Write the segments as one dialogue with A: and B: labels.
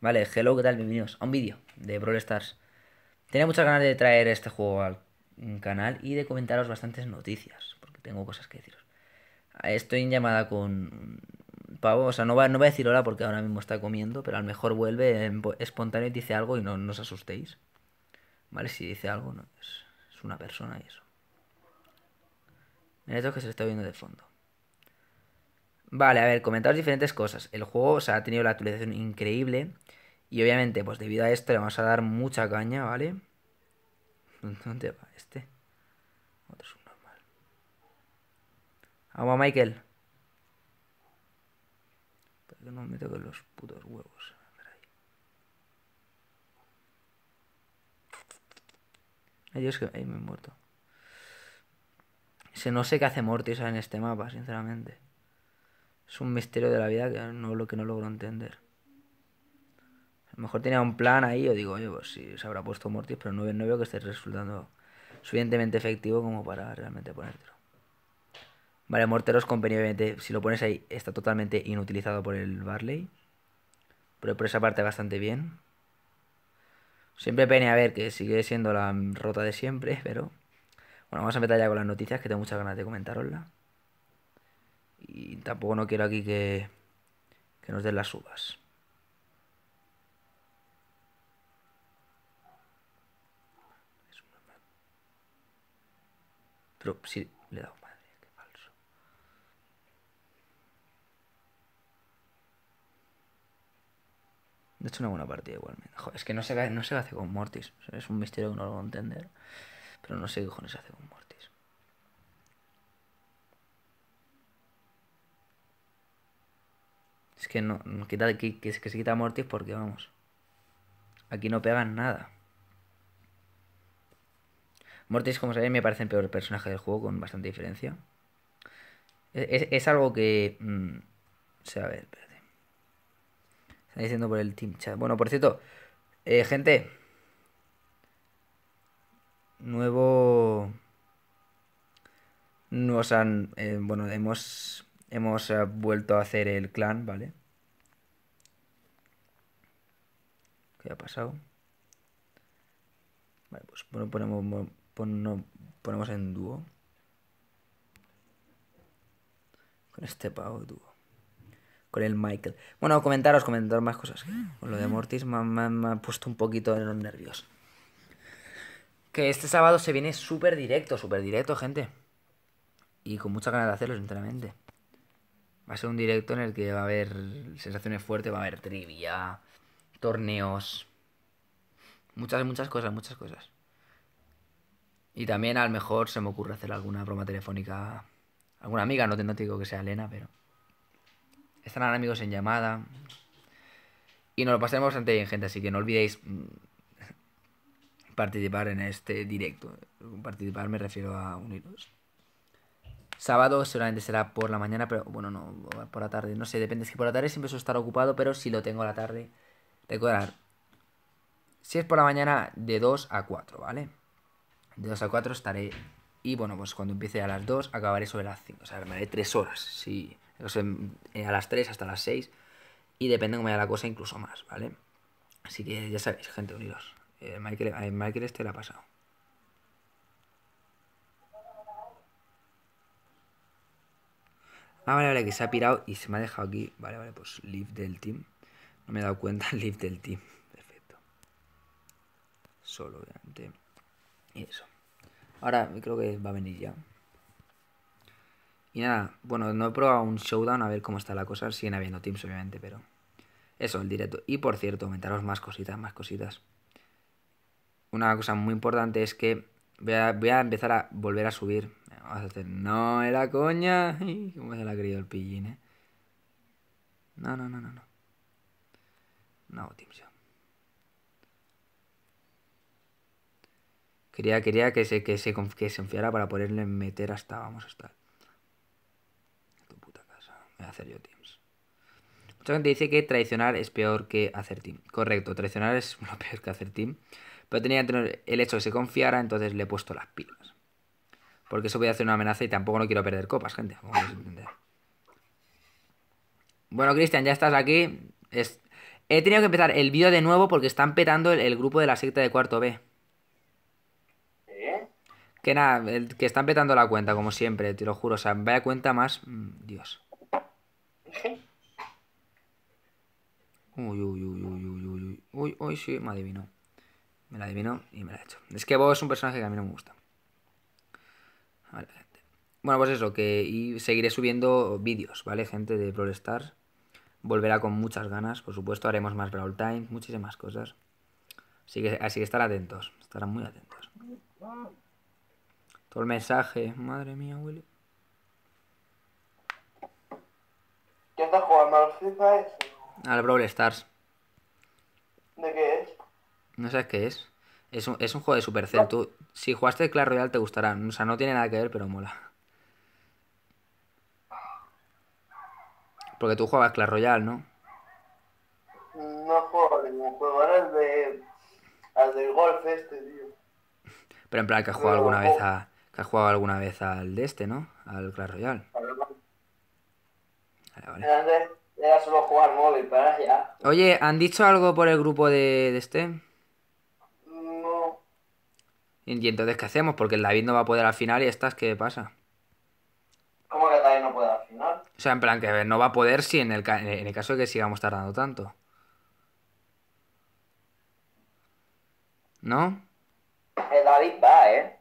A: Vale, hello, ¿qué tal? Bienvenidos a un vídeo de Brawl Stars. Tenía muchas ganas de traer este juego al canal y de comentaros bastantes noticias, porque tengo cosas que deciros. Estoy en llamada con Pavo, o sea, no, va, voy a decir hola porque ahora mismo está comiendo, pero a lo mejor vuelve em, espontáneo y dice algo y no, os asustéis. Vale, si dice algo, es, una persona y eso. Mira esto que se lo está viendo de fondo. Vale, a ver, comentaros diferentes cosas. El juego, o sea, ha tenido la actualización increíble y obviamente, pues debido a esto le vamos a dar mucha caña, ¿vale? ¿Dónde va este? Otro subnormal. Agua, Michael. Pero que no me con los putos huevos. Ay, Dios, que me he muerto. Se no sé qué hace Mortis en este mapa, sinceramente. Es un misterio de la vida que no, lo que no logro entender mejor tenía un plan ahí, yo digo, oye, pues si se habrá puesto Mortis, pero no veo que esté resultando suficientemente efectivo como para realmente ponértelo. Vale, Morteros convenientemente, si lo pones ahí, está totalmente inutilizado por el Barley. Pero por esa parte bastante bien. Siempre pene a ver que sigue siendo la rota de siempre, pero... Bueno, vamos a empezar ya con las noticias, que tengo muchas ganas de comentarosla Y tampoco no quiero aquí que, que nos den las uvas. Pero sí, le he dado madre, qué falso. De hecho, una buena partida igualmente. es que no se no sé hace con Mortis. es un misterio que no lo voy a entender. Pero no sé qué cojones hace con Mortis. Es que no, que se quita Mortis porque vamos. Aquí no pegan nada. Mortis, como sabéis, me parece el peor personaje del juego con bastante diferencia. Es, algo que... Se mm, o a ver, espérate. Está diciendo por el team chat. Bueno, por cierto, eh, gente. Nuevo... Nos han... Eh, bueno, hemos... Hemos eh, vuelto a hacer el clan, ¿vale? ¿Qué ha pasado? Vale, pues bueno, ponemos ponemos en dúo. Con este pavo dúo. Con el Michael. Bueno, comentaros, comentaros más cosas. Con lo de Mortis me, ha puesto un poquito en los nervios. Que este sábado se viene súper directo, súper directo, gente. Y con mucha ganas de hacerlo, sinceramente. Va a ser un directo en el que va a haber sensaciones fuertes, va a haber trivia, torneos. Muchas, muchas cosas, muchas cosas. Y también a lo mejor se me ocurre hacer alguna broma telefónica alguna amiga, no te, digo que sea Elena, pero... Estarán amigos en llamada. Y nos lo pasaremos bastante bien, gente, así que no olvidéis mm, participar en este directo. Participar me refiero a unirnos. Sábado seguramente será por la mañana, pero bueno, no, por la tarde. No sé, depende. Es que por la tarde siempre suelo estar ocupado, pero si lo tengo a la tarde, recordar. Si es por la mañana, de 2 a 4, ¿vale? de 2 a 4 estaré. Y bueno, pues cuando empiece a las 2 acabaré sobre las 5. O sea, me haré 3 horas. Sí, eh, a las 3 hasta las 6. Y depende cómo vaya la cosa, incluso más, ¿vale? Así que ya sabéis, gente, unidos. A eh, Michael, eh, Michael este la ha pasado. Ah, vale, vale, que se ha pirado y se me ha dejado aquí. Vale, vale, pues leave del team. No me he dado cuenta, leave del team. Perfecto. Solo, obviamente eso. Ahora creo que va a venir ya. Y nada, bueno, no he probado un showdown a ver cómo está la cosa. Siguen habiendo teams, obviamente, pero. Eso, el directo. Y por cierto, aumentaros más cositas, más cositas. Una cosa muy importante es que voy a, empezar a volver a subir. Vamos a hacer. No era coña. ¿Cómo se la ha creído el pillín, eh? No, no, no, no, no. No, Teams. Quería, que, se, que, se, enfiara para poderle meter hasta, vamos, hasta... Tu puta casa. Voy a hacer yo teams. Mucha gente dice que traicionar es peor que hacer team. Correcto, traicionar es lo peor que hacer team. Pero tenía que tener el hecho de que se confiara, entonces le he puesto las pilas. Porque eso voy a hacer una amenaza y tampoco no quiero perder copas, gente. Vamos a Bueno, Cristian, ya estás aquí. He tenido que empezar el vídeo de nuevo porque están petando el grupo de la secta de cuarto B. Que nada, que están petando la cuenta, como siempre, te lo juro. O sea, vaya cuenta más. Mm, Dios. Uy, uy, uy, uy, uy, uy. Uy, uy, sí, me adivinó. Me la adivinó y me la ha hecho. Es que vos es un personaje que a mí no me gusta. Vale, gente. Bueno, pues eso, que y seguiré subiendo vídeos, ¿vale, gente? De Brawl Stars. Volverá con muchas ganas, por supuesto. Haremos más Brawl Time, muchísimas cosas. Así que, así que estar atentos, estarán muy atentos. Todo el mensaje, madre mía, Willy. ¿Qué estás jugando al FIFA, Fire? Al Brawl Stars. ¿De qué es? No sabes qué es. Es un, es un juego de Supercell. Tú, si jugaste Clash Royale te gustará. O sea, no tiene nada que ver, pero mola. Porque tú jugabas Clash Royale, ¿no? No juego ningún juego. Era el de. Al del golf este, tío. Pero en plan que has jugado alguna vez a, ¿Has jugado alguna vez al de este, no? Al Clash Royale. Vale, vale. Era solo jugar móvil, para ya Oye, ¿han dicho algo por el grupo de, este? No. ¿Y, entonces qué hacemos? Porque el David no va a poder al final y estas, ¿qué pasa? ¿Cómo que el David no puede al final? O sea, en plan que no va a poder si en el, en el caso de que sigamos tardando tanto. ¿No? El David va, ¿eh?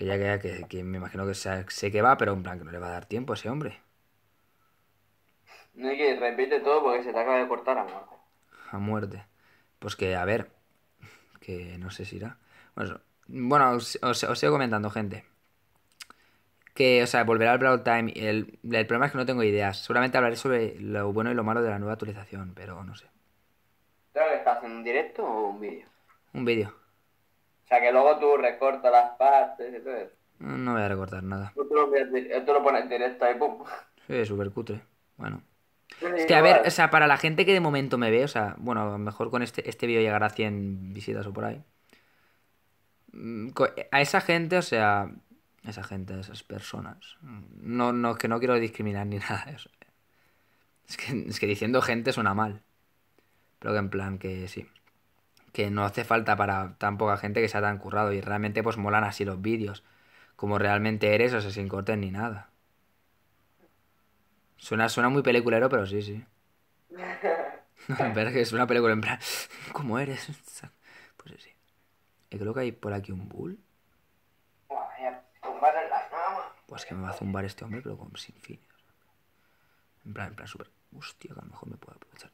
A: Que ya que, me imagino que sé que va, pero en plan que no le va a dar tiempo a ese hombre. No hay que repite todo porque se te acaba de cortar a muerte. A muerte. Pues que, a ver, que no sé si irá. Bueno, bueno os, os, sigo comentando, gente. Que, o sea, volverá al Brawl Time. El, problema es que no tengo ideas. Seguramente hablaré sobre lo bueno y lo malo de la nueva actualización, pero no sé. que estás en directo o un vídeo? Un vídeo. O sea, que luego tú recortas las partes. No voy a recordar nada. Esto lo en Sí, súper cutre. Bueno. es que, a ver, o sea, para la gente que de momento me ve, o sea, bueno, a lo mejor con este, este vídeo llegará a 100 visitas o por ahí. Mm, a esa gente, o sea, esa gente, esas personas. No, no, que no quiero discriminar ni nada. Es que, es que diciendo gente suena mal. Pero que en plan que sí que no hace falta para tan poca gente que sea tan currado y realmente pues molan así los vídeos, como realmente eres, o sea, sin cortes ni nada. Suena, suena muy peliculero, pero sí, sí. Pero que es una película en plan, ¿cómo eres? Pues sí. Y eh, creo que hay por aquí un bull. Pues que me va a zumbar este hombre, pero con sin fines. En plan, en plan, súper. Hostia, que a lo mejor me puedo aprovechar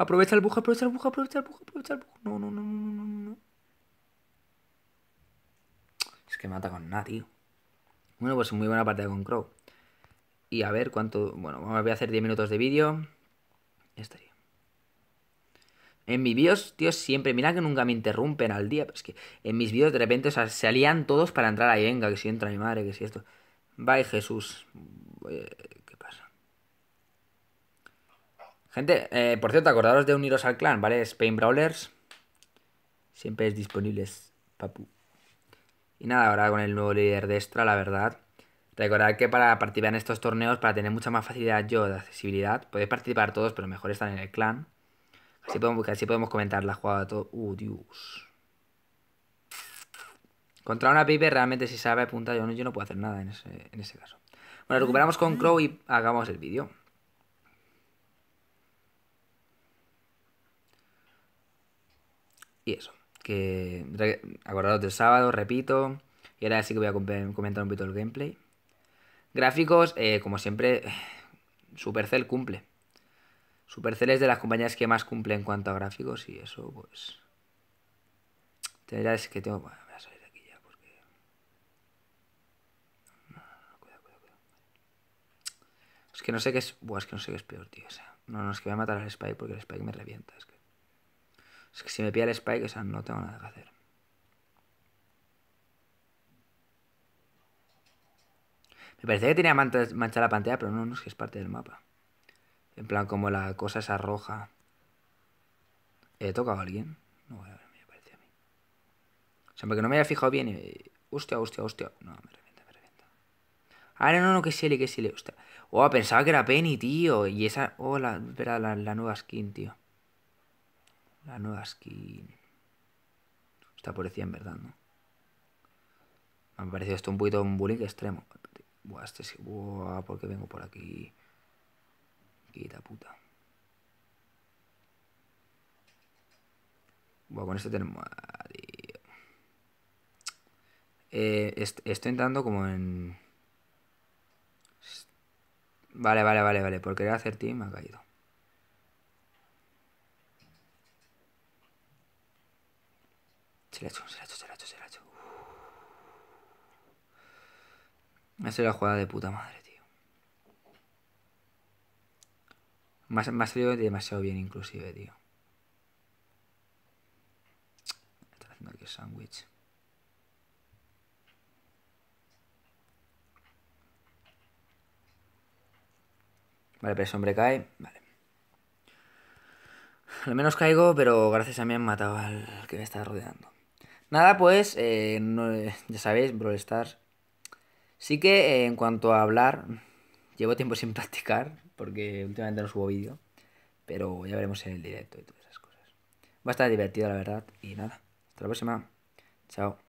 A: Aprovecha el bujo, aprovecha el bujo, aprovecha el bujo, aprovecha el bujo. No, no, no, no, no, no, no. Es que mata con nada, tío. Bueno, pues muy buena partida con Crow. Y a ver cuánto... Bueno, voy a hacer 10 minutos de vídeo. Ya estaría. En mis vídeos, tío, siempre... Mira que nunca me interrumpen al día. Pero es que en mis vídeos de repente o sea, se alían todos para entrar ahí. Venga, que si entra mi madre, que si esto. Bye, Jesús. Eh, Gente, eh, por cierto, acordaros de uniros al clan, ¿vale? Spain Brawlers. Siempre es disponible, papu. Y nada, ahora con el nuevo líder de Extra, la verdad. Recordad que para participar en estos torneos, para tener mucha más facilidad yo de accesibilidad, podéis participar todos, pero mejor estar en el clan. Así podemos, así podemos comentar la jugada todo. ¡Uh, Dios! Contra una pibe realmente si sabe punta, yo no, yo no puedo hacer nada en ese caso. Bueno, recuperamos con Crow y hagamos el vídeo. Y eso, que acordaros del sábado, repito. Y ahora sí que voy a comentar un poquito el gameplay. Gráficos, eh, como siempre, Supercell cumple. Supercell es de las compañías que más cumple en cuanto a gráficos y eso, pues... Tendrás que voy a salir de aquí ya porque... No, cuidado, cuidado. Es que no sé qué es... Buah, es que no sé qué es peor, tío. O sea, no, no, es que voy a matar al Spike porque el Spike me revienta. Es que si me pilla el Spike, o sea, no tengo nada que hacer. Me parecía que tenía mancha la pantalla, pero no, no, es que es parte del mapa. En plan, como la cosa esa roja. ¿He tocado a alguien? No, a ver, me parece a mí. O sea, porque no me había fijado bien Hostia, hostia, hostia. No, me revienta, me revienta. Ah, no, no, no, que le, que le Hostia. Oh, pensaba que era Penny, tío. Y esa... Oh, la, la nueva skin, tío. La nueva skin. Está por en ¿verdad? ¿No? Me ha parecido esto un poquito un bullying extremo. Buah, este Buah, ¿por vengo por aquí? Quita puta. Buah, con este tenemos... Eh, estoy entrando como en... Vale, vale, vale, vale. Por querer hacer team me ha caído. Se ha hecho se la hecho es la jugada de puta madre, tío. Me ha, salido demasiado bien, inclusive, tío. Está haciendo aquí el sándwich. Vale, pero ese hombre cae. Vale. Al menos caigo, pero gracias a mí han matado al que me está rodeando. Nada, pues, eh, eh, ya sabéis, Brawl Stars. Sí que eh, en cuanto a hablar, llevo tiempo sin practicar, porque últimamente no subo vídeo, pero ya veremos en el directo y todas esas cosas. Va a estar divertido, la verdad, y nada, hasta la próxima. Chao.